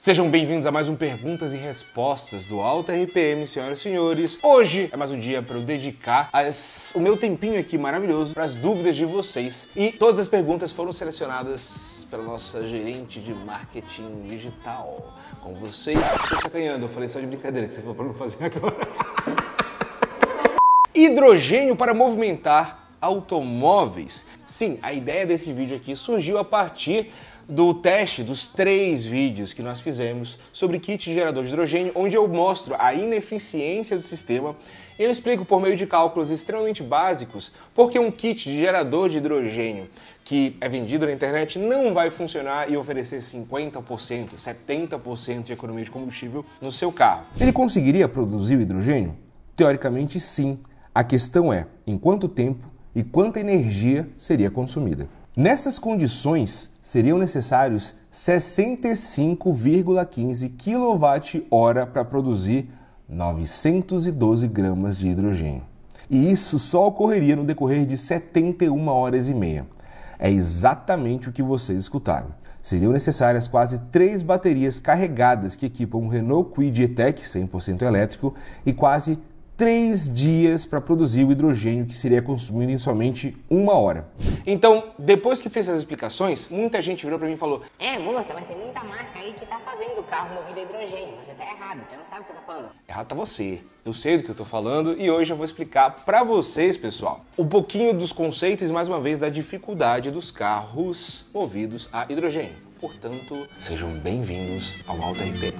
Sejam bem-vindos a mais um Perguntas e Respostas do Alta RPM, senhoras e senhores. Hoje é mais um dia para eu dedicar as... o meu tempinho aqui maravilhoso para as dúvidas de vocês. E todas as perguntas foram selecionadas pela nossa gerente de marketing digital. Com vocês, estou sacanhando, eu falei só de brincadeira que você falou para não fazer agora. Hidrogênio para movimentar automóveis. Sim, a ideia desse vídeo aqui surgiu a partir do teste dos três vídeos que nós fizemos sobre kit gerador de hidrogênio, onde eu mostro a ineficiência do sistema e eu explico por meio de cálculos extremamente básicos porque um kit de gerador de hidrogênio que é vendido na internet não vai funcionar e oferecer 50%, 70% de economia de combustível no seu carro. Ele conseguiria produzir o hidrogênio? Teoricamente, sim. A questão é em quanto tempo e quanta energia seria consumida. Nessas condições, seriam necessários 65,15 kWh para produzir 912 gramas de hidrogênio. E isso só ocorreria no decorrer de 71 horas e meia. É exatamente o que vocês escutaram. Seriam necessárias quase três baterias carregadas que equipam um Renault Kwid E-Tech 100% elétrico e quase três dias para produzir o hidrogênio que seria consumido em somente uma hora. Então, depois que fez essas explicações, muita gente virou para mim e falou: É, Murta, mas tem muita marca aí que tá fazendo carro movido a hidrogênio. Você tá errado, você não sabe o que você tá falando. Errado tá você. Eu sei do que eu tô falando e hoje eu vou explicar para vocês, pessoal, um pouquinho dos conceitos e mais uma vez da dificuldade dos carros movidos a hidrogênio. Portanto, sejam bem-vindos ao Alta RP.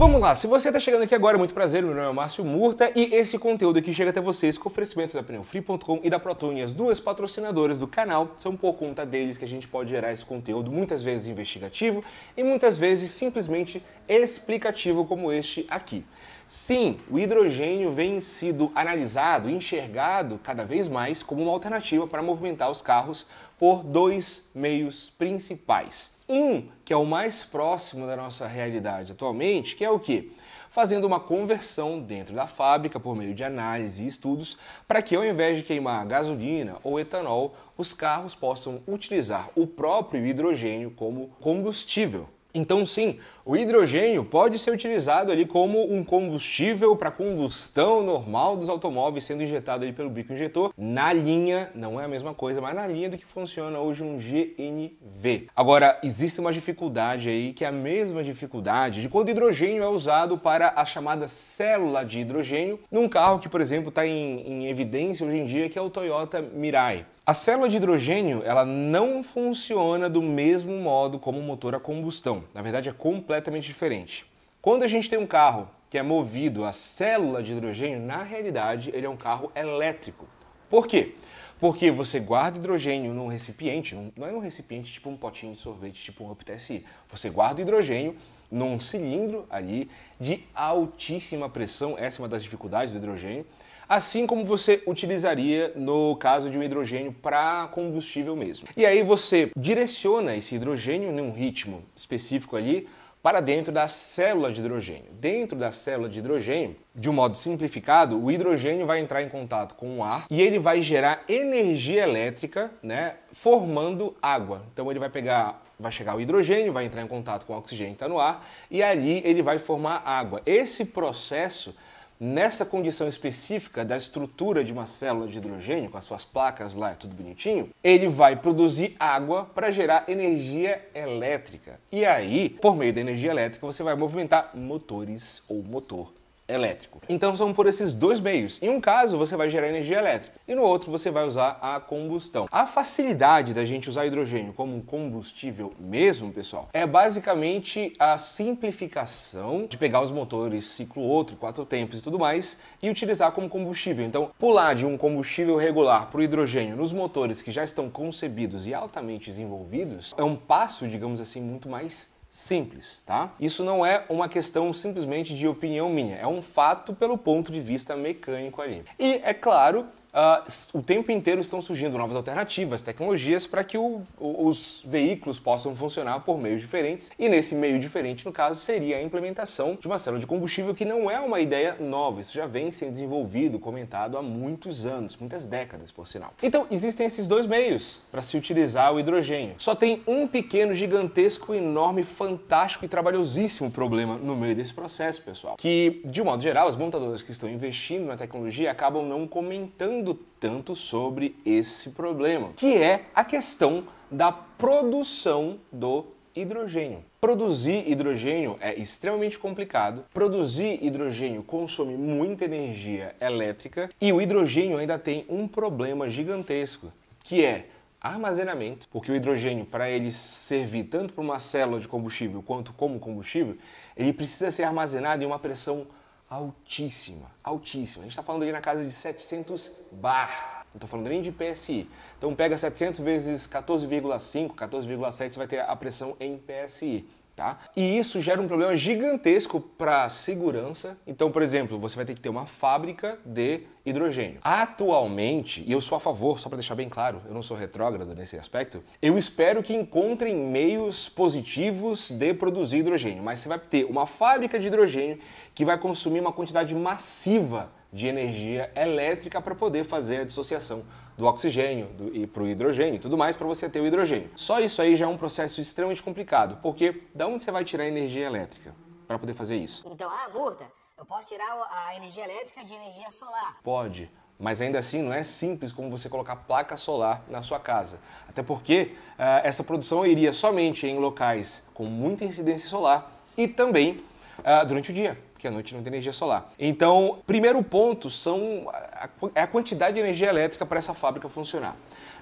Vamos lá, se você está chegando aqui agora, muito prazer, meu nome é Márcio Murta e esse conteúdo aqui chega até vocês com oferecimento da Pneufree.com e da Protune, as duas patrocinadoras do canal. São por conta tá deles que a gente pode gerar esse conteúdo, muitas vezes investigativo e muitas vezes simplesmente explicativo, como este aqui. Sim, o hidrogênio vem sido analisado, enxergado cada vez mais como uma alternativa para movimentar os carros por dois meios principais. Um, que é o mais próximo da nossa realidade atualmente, que é o que? Fazendo uma conversão dentro da fábrica por meio de análise e estudos, para que ao invés de queimar gasolina ou etanol, os carros possam utilizar o próprio hidrogênio como combustível. Então, sim, o hidrogênio pode ser utilizado ali como um combustível para combustão normal dos automóveis, sendo injetado ali pelo bico injetor na linha, não é a mesma coisa, mas na linha do que funciona hoje um GNV. Agora, existe uma dificuldade aí, que é a mesma dificuldade de quando o hidrogênio é usado para a chamada célula de hidrogênio, num carro que, por exemplo, está em, em evidência hoje em dia, que é o Toyota Mirai. A célula de hidrogênio ela não funciona do mesmo modo como o motor a combustão. Na verdade, é completamente diferente. Quando a gente tem um carro que é movido a célula de hidrogênio, na realidade ele é um carro elétrico. Por quê? Porque você guarda hidrogênio num recipiente, não é num recipiente tipo um potinho de sorvete, tipo um UPTSI. Você guarda hidrogênio num cilindro ali de altíssima pressão, essa é uma das dificuldades do hidrogênio assim como você utilizaria no caso de um hidrogênio para combustível mesmo. E aí você direciona esse hidrogênio num ritmo específico ali para dentro da célula de hidrogênio. Dentro da célula de hidrogênio, de um modo simplificado, o hidrogênio vai entrar em contato com o ar e ele vai gerar energia elétrica, né, formando água. Então ele vai pegar vai chegar o hidrogênio, vai entrar em contato com o oxigênio que está no ar e ali ele vai formar água. Esse processo nessa condição específica da estrutura de uma célula de hidrogênio, com as suas placas lá, é tudo bonitinho, ele vai produzir água para gerar energia elétrica. E aí, por meio da energia elétrica, você vai movimentar motores ou motor elétrico. Então são por esses dois meios. Em um caso você vai gerar energia elétrica e no outro você vai usar a combustão. A facilidade da gente usar hidrogênio como combustível mesmo, pessoal, é basicamente a simplificação de pegar os motores ciclo outro, quatro tempos e tudo mais e utilizar como combustível. Então, pular de um combustível regular para o hidrogênio nos motores que já estão concebidos e altamente desenvolvidos é um passo, digamos assim, muito mais simples, tá? Isso não é uma questão simplesmente de opinião minha, é um fato pelo ponto de vista mecânico ali. E é claro Uh, o tempo inteiro estão surgindo novas alternativas, tecnologias para que o, os veículos possam funcionar por meios diferentes. E nesse meio diferente, no caso, seria a implementação de uma célula de combustível que não é uma ideia nova. Isso já vem sendo desenvolvido, comentado há muitos anos, muitas décadas, por sinal. Então, existem esses dois meios para se utilizar o hidrogênio. Só tem um pequeno, gigantesco, enorme, fantástico e trabalhosíssimo problema no meio desse processo, pessoal. Que, de um modo geral, as montadoras que estão investindo na tecnologia acabam não comentando tanto sobre esse problema, que é a questão da produção do hidrogênio. Produzir hidrogênio é extremamente complicado. Produzir hidrogênio consome muita energia elétrica e o hidrogênio ainda tem um problema gigantesco, que é armazenamento, porque o hidrogênio, para ele servir tanto para uma célula de combustível quanto como combustível, ele precisa ser armazenado em uma pressão altíssima, altíssima. A gente está falando ali na casa de 700 bar. Não estou falando nem de PSI. Então pega 700 vezes 14,5, 14,7, você vai ter a pressão em PSI. Tá? E isso gera um problema gigantesco para a segurança. Então, por exemplo, você vai ter que ter uma fábrica de hidrogênio. Atualmente, e eu sou a favor, só para deixar bem claro, eu não sou retrógrado nesse aspecto, eu espero que encontrem meios positivos de produzir hidrogênio, mas você vai ter uma fábrica de hidrogênio que vai consumir uma quantidade massiva de energia elétrica para poder fazer a dissociação do oxigênio do, e para o hidrogênio e tudo mais para você ter o hidrogênio. Só isso aí já é um processo extremamente complicado, porque da onde você vai tirar energia elétrica para poder fazer isso? Então, ah, gorda, eu posso tirar a energia elétrica de energia solar. Pode, mas ainda assim não é simples como você colocar placa solar na sua casa. Até porque uh, essa produção iria somente em locais com muita incidência solar e também uh, durante o dia porque à noite não tem energia solar. Então, primeiro ponto são a, a é quantidade de energia elétrica para essa fábrica funcionar.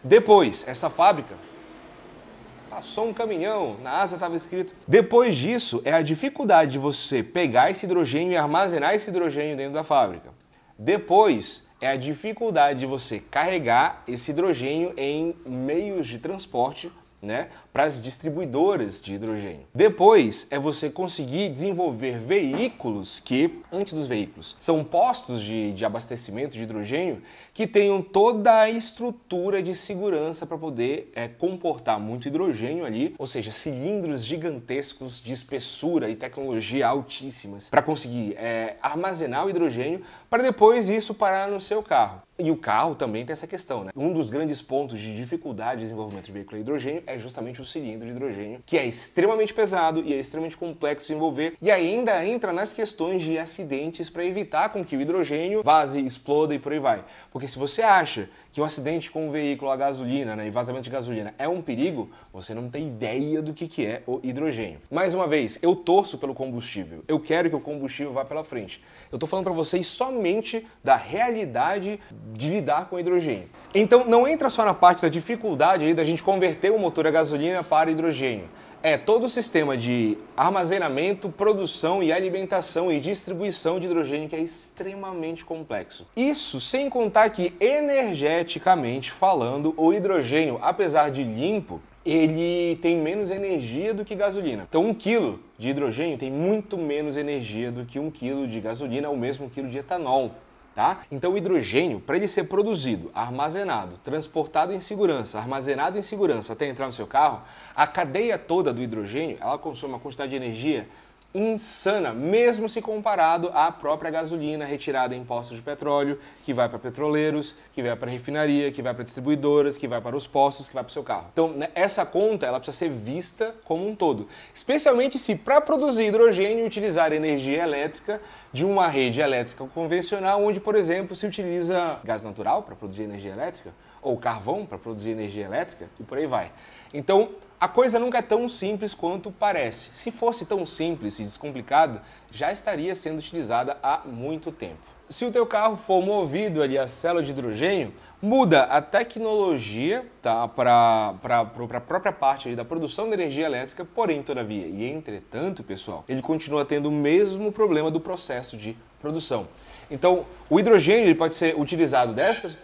Depois, essa fábrica passou um caminhão, na asa estava escrito. Depois disso, é a dificuldade de você pegar esse hidrogênio e armazenar esse hidrogênio dentro da fábrica. Depois, é a dificuldade de você carregar esse hidrogênio em meios de transporte né, para as distribuidoras de hidrogênio. Depois é você conseguir desenvolver veículos que, antes dos veículos, são postos de, de abastecimento de hidrogênio que tenham toda a estrutura de segurança para poder é, comportar muito hidrogênio ali, ou seja, cilindros gigantescos de espessura e tecnologia altíssimas para conseguir é, armazenar o hidrogênio para depois isso parar no seu carro. E o carro também tem essa questão, né? Um dos grandes pontos de dificuldade de desenvolvimento de veículo a hidrogênio é justamente o cilindro de hidrogênio, que é extremamente pesado e é extremamente complexo de envolver, e ainda entra nas questões de acidentes para evitar com que o hidrogênio vaze, exploda e por aí vai. Porque se você acha que um acidente com um veículo a gasolina né, e vazamento de gasolina é um perigo, você não tem ideia do que, que é o hidrogênio. Mais uma vez, eu torço pelo combustível. Eu quero que o combustível vá pela frente. Eu estou falando para vocês somente da realidade de lidar com hidrogênio. Então não entra só na parte da dificuldade aí da gente converter o motor a gasolina para hidrogênio. É todo o sistema de armazenamento, produção e alimentação e distribuição de hidrogênio que é extremamente complexo. Isso sem contar que energeticamente falando, o hidrogênio, apesar de limpo, ele tem menos energia do que gasolina. Então, um quilo de hidrogênio tem muito menos energia do que um quilo de gasolina ou mesmo um quilo de etanol tá? Então o hidrogênio, para ele ser produzido, armazenado, transportado em segurança, armazenado em segurança até entrar no seu carro, a cadeia toda do hidrogênio, ela consome uma quantidade de energia insana, mesmo se comparado à própria gasolina retirada em postos de petróleo, que vai para petroleiros, que vai para refinaria, que vai para distribuidoras, que vai para os postos, que vai para o seu carro. Então, né, essa conta ela precisa ser vista como um todo, especialmente se para produzir hidrogênio utilizar energia elétrica de uma rede elétrica convencional, onde, por exemplo, se utiliza gás natural para produzir energia elétrica ou carvão para produzir energia elétrica e por aí vai. Então, a coisa nunca é tão simples quanto parece. Se fosse tão simples e descomplicada, já estaria sendo utilizada há muito tempo. Se o teu carro for movido ali a célula de hidrogênio, muda a tecnologia tá, para a própria parte da produção de energia elétrica, porém, todavia, e entretanto, pessoal, ele continua tendo o mesmo problema do processo de produção. Então, o hidrogênio ele pode ser utilizado dessas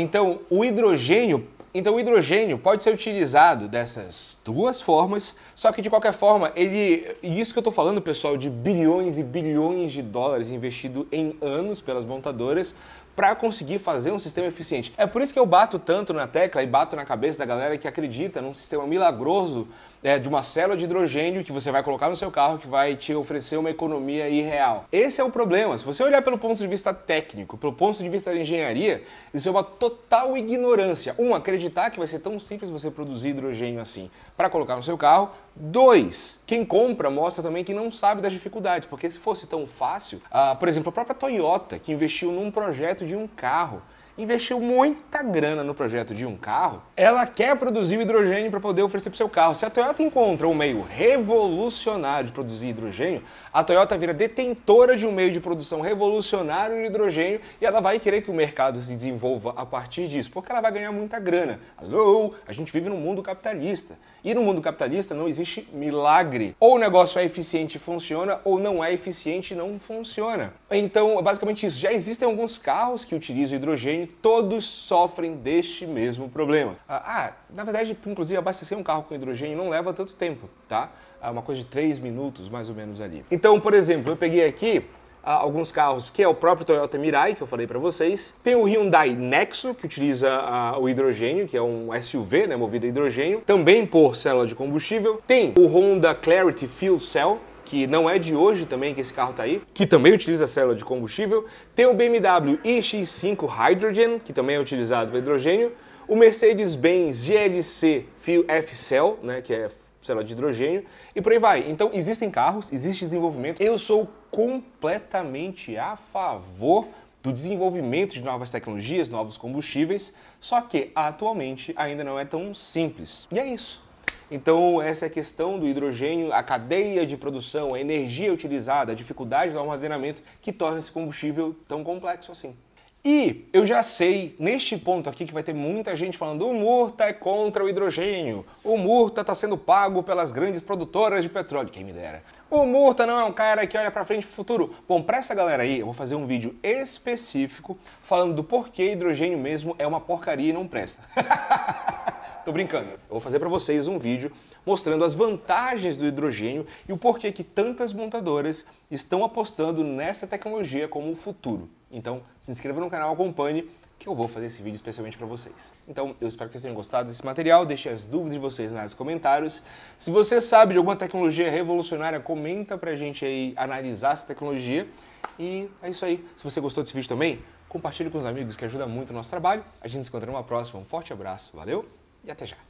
Então, o hidrogênio, então o hidrogênio pode ser utilizado dessas duas formas, só que de qualquer forma, ele, e isso que eu estou falando, pessoal, de bilhões e bilhões de dólares investido em anos pelas montadoras para conseguir fazer um sistema eficiente. É por isso que eu bato tanto na tecla e bato na cabeça da galera que acredita num sistema milagroso é, de uma célula de hidrogênio que você vai colocar no seu carro que vai te oferecer uma economia irreal. Esse é o problema. Se você olhar pelo ponto de vista técnico, pelo ponto de vista da engenharia, isso é uma total ignorância. Um, acreditar que vai ser tão simples você produzir hidrogênio assim para colocar no seu carro. Dois, quem compra mostra também que não sabe das dificuldades, porque se fosse tão fácil, ah, por exemplo, a própria Toyota, que investiu num projeto de um carro investiu muita grana no projeto de um carro, ela quer produzir o hidrogênio para poder oferecer para o seu carro. Se a Toyota encontra um meio revolucionário de produzir hidrogênio, a Toyota vira detentora de um meio de produção revolucionário de hidrogênio e ela vai querer que o mercado se desenvolva a partir disso, porque ela vai ganhar muita grana. Alô, a gente vive num mundo capitalista. E no mundo capitalista não existe milagre. Ou o negócio é eficiente e funciona, ou não é eficiente e não funciona. Então, basicamente isso. Já existem alguns carros que utilizam hidrogênio todos sofrem deste mesmo problema. Ah, ah, na verdade, inclusive, abastecer um carro com hidrogênio não leva tanto tempo, tá? É uma coisa de 3 minutos, mais ou menos, ali. Então, por exemplo, eu peguei aqui ah, alguns carros, que é o próprio Toyota Mirai, que eu falei para vocês. Tem o Hyundai Nexo, que utiliza ah, o hidrogênio, que é um SUV, né, movido a hidrogênio, também por célula de combustível. Tem o Honda Clarity Fuel Cell, que não é de hoje também que esse carro está aí, que também utiliza célula de combustível, tem o BMW iX5 Hydrogen, que também é utilizado para hidrogênio, o Mercedes-Benz GLC Fuel F-Cell, né, que é célula de hidrogênio, e por aí vai. Então existem carros, existe desenvolvimento. Eu sou completamente a favor do desenvolvimento de novas tecnologias, novos combustíveis, só que atualmente ainda não é tão simples. E é isso. Então, essa é a questão do hidrogênio, a cadeia de produção, a energia utilizada, a dificuldade do armazenamento que torna esse combustível tão complexo assim. E eu já sei, neste ponto aqui, que vai ter muita gente falando o Murta é contra o hidrogênio, o Murta está sendo pago pelas grandes produtoras de petróleo, quem me dera. O Murta não é um cara que olha para frente para o futuro. Bom, para essa galera aí, eu vou fazer um vídeo específico falando do porquê hidrogênio mesmo é uma porcaria e não presta. Tô brincando. Eu vou fazer para vocês um vídeo mostrando as vantagens do hidrogênio e o porquê que tantas montadoras estão apostando nessa tecnologia como o futuro. Então, se inscreva no canal, acompanhe, que eu vou fazer esse vídeo especialmente para vocês. Então, eu espero que vocês tenham gostado desse material, deixe as dúvidas de vocês nos comentários. Se você sabe de alguma tecnologia revolucionária, comenta pra gente aí analisar essa tecnologia. E é isso aí. Se você gostou desse vídeo também, compartilhe com os amigos, que ajuda muito o nosso trabalho. A gente se encontra numa próxima. Um forte abraço, valeu e até já!